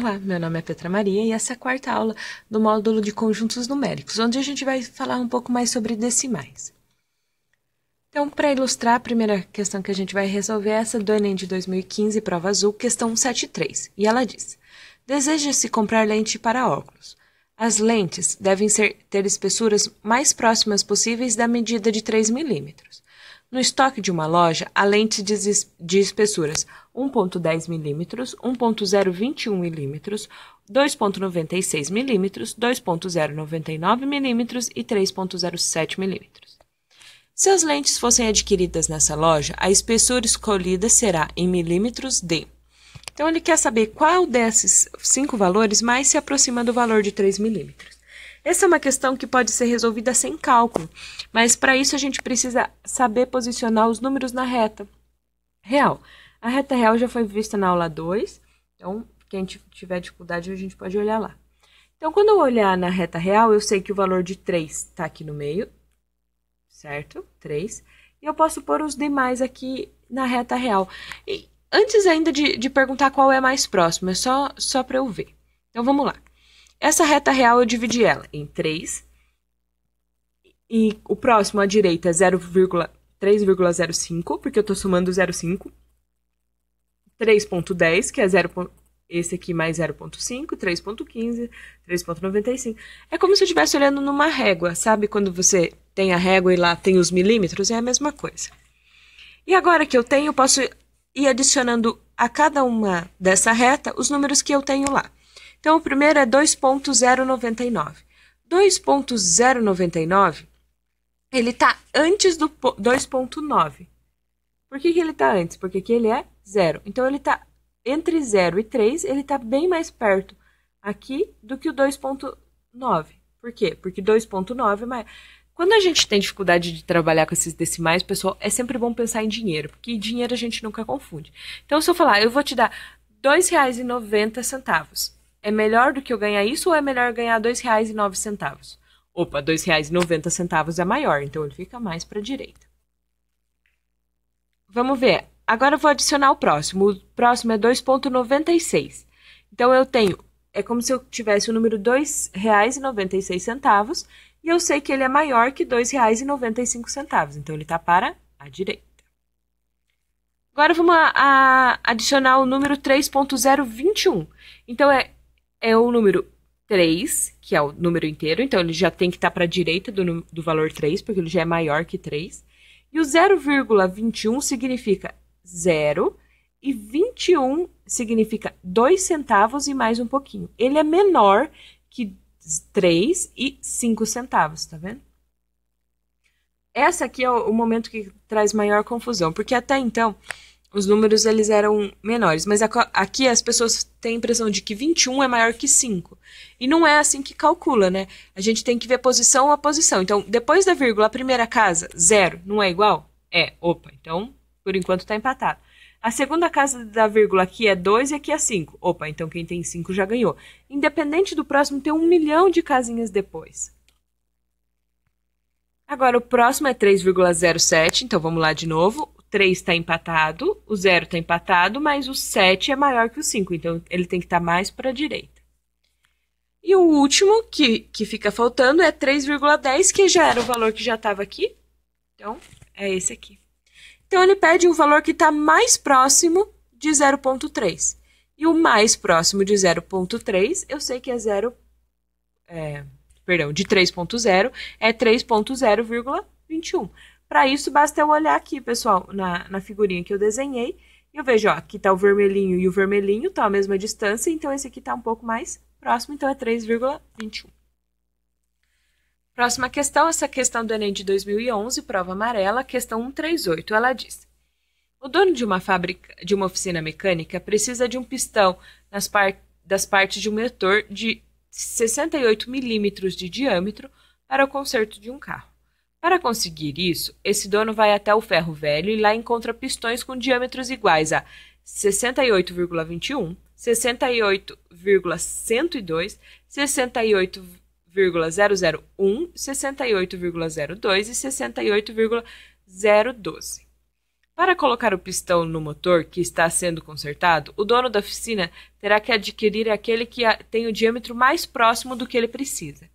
Olá, meu nome é Petra Maria e essa é a quarta aula do módulo de conjuntos numéricos, onde a gente vai falar um pouco mais sobre decimais. Então, para ilustrar, a primeira questão que a gente vai resolver é essa do Enem de 2015, prova azul, questão 73. E ela diz: Deseja-se comprar lente para óculos. As lentes devem ser, ter espessuras mais próximas possíveis da medida de 3 milímetros. No estoque de uma loja, há lentes de espessuras 1.10 mm, 1.021 mm, 2.96 mm, 2.099 mm e 3.07 mm. Se as lentes fossem adquiridas nessa loja, a espessura escolhida será em milímetros d. Então ele quer saber qual desses cinco valores mais se aproxima do valor de 3 milímetros. Essa é uma questão que pode ser resolvida sem cálculo, mas para isso a gente precisa saber posicionar os números na reta real. A reta real já foi vista na aula 2, então quem tiver dificuldade a gente pode olhar lá. Então, quando eu olhar na reta real, eu sei que o valor de 3 está aqui no meio, certo? 3. E eu posso pôr os demais aqui na reta real. E antes ainda de, de perguntar qual é mais próximo, é só, só para eu ver. Então, vamos lá. Essa reta real, eu dividi ela em 3. E o próximo à direita é 3,05, porque eu estou somando 0,5. 3.10, que é 0, esse aqui mais 0.5, 3.15, 3.95. É como se eu estivesse olhando numa régua, sabe? Quando você tem a régua e lá tem os milímetros, é a mesma coisa. E agora que eu tenho, eu posso ir adicionando a cada uma dessa reta os números que eu tenho lá. Então, o primeiro é 2.099. 2.099, ele está antes do 2.9. Por que, que ele está antes? Porque aqui ele é 0. Então, ele está entre 0 e 3, ele está bem mais perto aqui do que o 2.9. Por quê? Porque 2.9 é mais... Quando a gente tem dificuldade de trabalhar com esses decimais, pessoal, é sempre bom pensar em dinheiro, porque dinheiro a gente nunca confunde. Então, se eu falar, eu vou te dar R$ 2,90, é melhor do que eu ganhar isso ou é melhor ganhar R$ 2,09? Opa, R$ 2,90 é maior, então ele fica mais para a direita. Vamos ver. Agora eu vou adicionar o próximo. O próximo é 2,96. Então eu tenho, é como se eu tivesse o número R$ 2,96 e eu sei que ele é maior que R$ 2,95. Então ele está para a direita. Agora vamos a, a, adicionar o número 3.021. Então é, é o número 3, que é o número inteiro, então ele já tem que estar tá para a direita do, do valor 3, porque ele já é maior que 3. E o 0,21 significa zero e 21 significa 2 centavos e mais um pouquinho. Ele é menor que 3 e 5 centavos, tá vendo? Essa aqui é o momento que traz maior confusão, porque até então os números eles eram menores, mas aqui as pessoas têm a impressão de que 21 é maior que 5. E não é assim que calcula, né? A gente tem que ver posição a posição. Então, depois da vírgula, a primeira casa, zero, não é igual? É, opa, então por enquanto está empatado. A segunda casa da vírgula aqui é 2 e aqui é 5. Opa, então quem tem 5 já ganhou. Independente do próximo, tem um milhão de casinhas depois. Agora o próximo é 3,07, então vamos lá de novo. O 3 está empatado, o 0 está empatado, mas o 7 é maior que o 5, então ele tem que estar tá mais para a direita. E o último que, que fica faltando é 3,10, que já era o valor que já estava aqui. Então, é esse aqui. Então ele pede um valor que está mais próximo de 0,3. E o mais próximo de 0,3, eu sei que é 0. É, perdão, de 3,0 é 3,0,21. Para isso, basta eu olhar aqui, pessoal, na, na figurinha que eu desenhei. E eu vejo, ó, aqui está o vermelhinho e o vermelhinho estão tá mesma distância, então esse aqui está um pouco mais próximo, então é 3,21. Próxima questão, essa questão do Enem de 2011, prova amarela, questão 138. Ela diz: O dono de uma fábrica, de uma oficina mecânica, precisa de um pistão nas par das partes de um motor de 68 milímetros de diâmetro para o conserto de um carro. Para conseguir isso, esse dono vai até o ferro velho e lá encontra pistões com diâmetros iguais a 68,21, 68,102, 68 68,001, 68,02 e 68,012. Para colocar o pistão no motor que está sendo consertado, o dono da oficina terá que adquirir aquele que tem o diâmetro mais próximo do que ele precisa.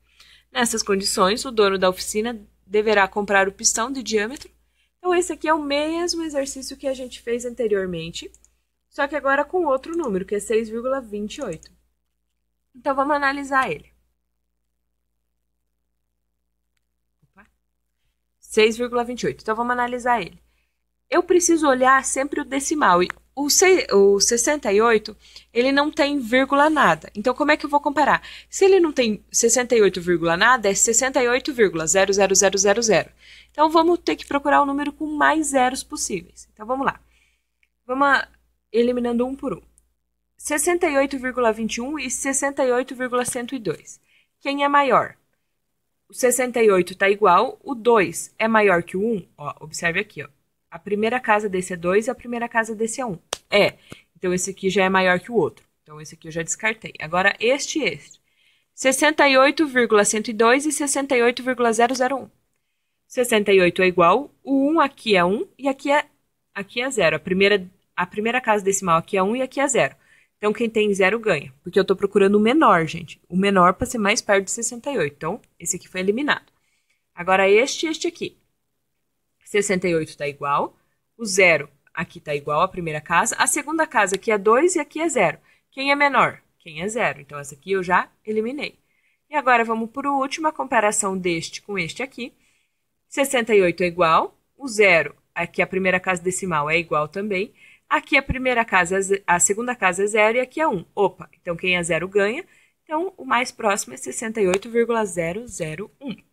Nessas condições, o dono da oficina deverá comprar o pistão de diâmetro. Então, esse aqui é o mesmo exercício que a gente fez anteriormente, só que agora com outro número, que é 6,28. Então, vamos analisar ele. 6,28. Então vamos analisar ele. Eu preciso olhar sempre o decimal. E o, se, o 68, ele não tem vírgula nada. Então como é que eu vou comparar? Se ele não tem 68, nada, é 68,00000. Então vamos ter que procurar o número com mais zeros possíveis. Então vamos lá. Vamos eliminando um por um. 68,21 e 68,102. Quem é maior? O 68 está igual, o 2 é maior que o 1. Ó, observe aqui, ó. A primeira casa desse é 2 e a primeira casa desse é 1. É, então esse aqui já é maior que o outro. Então esse aqui eu já descartei. Agora este e este. 68,102 e 68,001. 68 é igual, o 1 aqui é 1 e aqui é, aqui é 0. A primeira, a primeira casa decimal aqui é 1 e aqui é 0. Então, quem tem zero ganha. Porque eu estou procurando o menor, gente. O menor para ser mais perto de 68. Então, esse aqui foi eliminado. Agora, este e este aqui. 68 está igual. O zero aqui está igual à primeira casa. A segunda casa aqui é 2 e aqui é zero. Quem é menor? Quem é zero. Então, essa aqui eu já eliminei. E agora, vamos por último, última comparação deste com este aqui. 68 é igual. O zero, aqui a primeira casa decimal, é igual também. Aqui a primeira casa, é a segunda casa é zero e aqui é 1. Um. Opa, então quem é zero ganha. Então, o mais próximo é 68,001.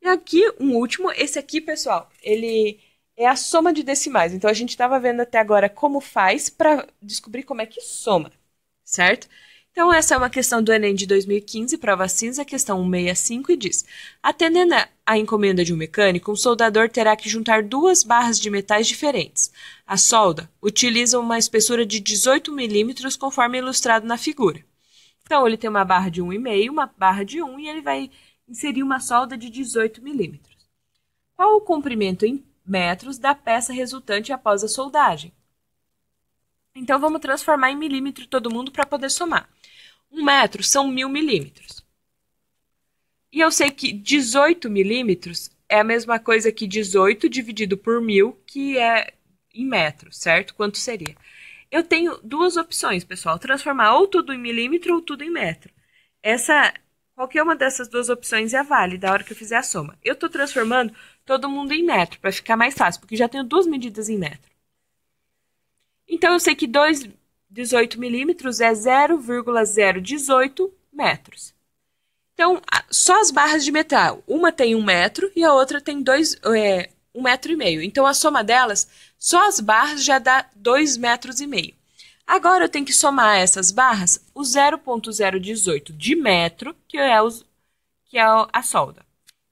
E aqui, um último. Esse aqui, pessoal, ele é a soma de decimais. Então, a gente estava vendo até agora como faz para descobrir como é que soma, certo? Certo? Então, essa é uma questão do Enem de 2015, prova cinza, questão 165, e diz: Atendendo à encomenda de um mecânico, um soldador terá que juntar duas barras de metais diferentes. A solda utiliza uma espessura de 18 milímetros, conforme ilustrado na figura. Então, ele tem uma barra de 1,5, uma barra de 1 e ele vai inserir uma solda de 18 milímetros. Qual o comprimento em metros da peça resultante após a soldagem? Então vamos transformar em milímetro todo mundo para poder somar. Um metro são mil milímetros. E eu sei que 18 milímetros é a mesma coisa que 18 dividido por mil, que é em metro, certo? Quanto seria? Eu tenho duas opções, pessoal: transformar ou tudo em milímetro ou tudo em metro. Essa, qualquer uma dessas duas opções é válida a hora que eu fizer a soma. Eu estou transformando todo mundo em metro para ficar mais fácil, porque já tenho duas medidas em metro. Então eu sei que 2,18 18 milímetros é 0,018 metros. Então, só as barras de metal, uma tem um metro e a outra tem dois, é, um metro e meio. Então, a soma delas, só as barras já dá dois metros e meio. Agora, eu tenho que somar essas barras, o 0,018 de metro, que é, os, que é a solda.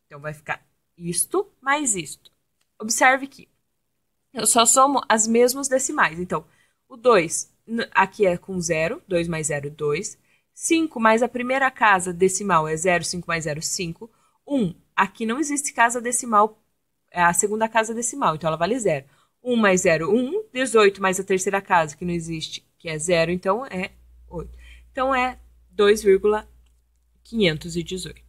Então, vai ficar isto mais isto. Observe que eu só somo as mesmas decimais. Então, o 2 aqui é com 0, 2 mais 0, 2. 5 mais a primeira casa decimal é 0, 5 mais 0, 5. 1, aqui não existe casa decimal, é a segunda casa decimal, então ela vale 0. 1 mais 0, 1. 18 mais a terceira casa, que não existe, que é 0, então é 8. Então é 2,518.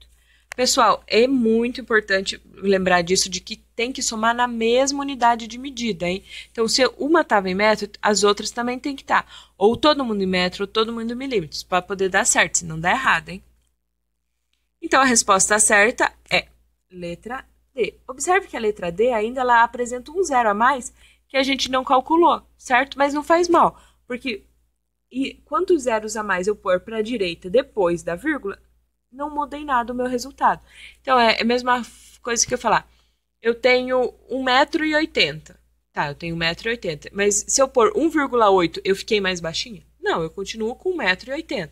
Pessoal, é muito importante lembrar disso, de que tem que somar na mesma unidade de medida, hein? Então, se uma estava em metro, as outras também tem que estar. Tá. Ou todo mundo em metro, ou todo mundo em milímetros, para poder dar certo, se não dá errado, hein? Então, a resposta certa é letra D. Observe que a letra D ainda ela apresenta um zero a mais que a gente não calculou, certo? Mas não faz mal, porque e quantos zeros a mais eu pôr para a direita depois da vírgula, não mudei nada o meu resultado. Então, é, é a mesma coisa que eu falar. Eu tenho 1,80m. Tá, eu tenho 1,80m. Mas se eu pôr 1,8, eu fiquei mais baixinha? Não, eu continuo com 1,80m.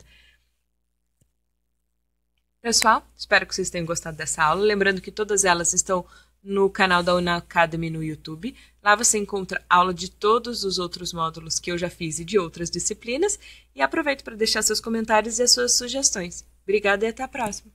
Pessoal, espero que vocês tenham gostado dessa aula. Lembrando que todas elas estão no canal da Una Academy no YouTube. Lá você encontra aula de todos os outros módulos que eu já fiz e de outras disciplinas. E aproveito para deixar seus comentários e as suas sugestões. Obrigada e até a próxima.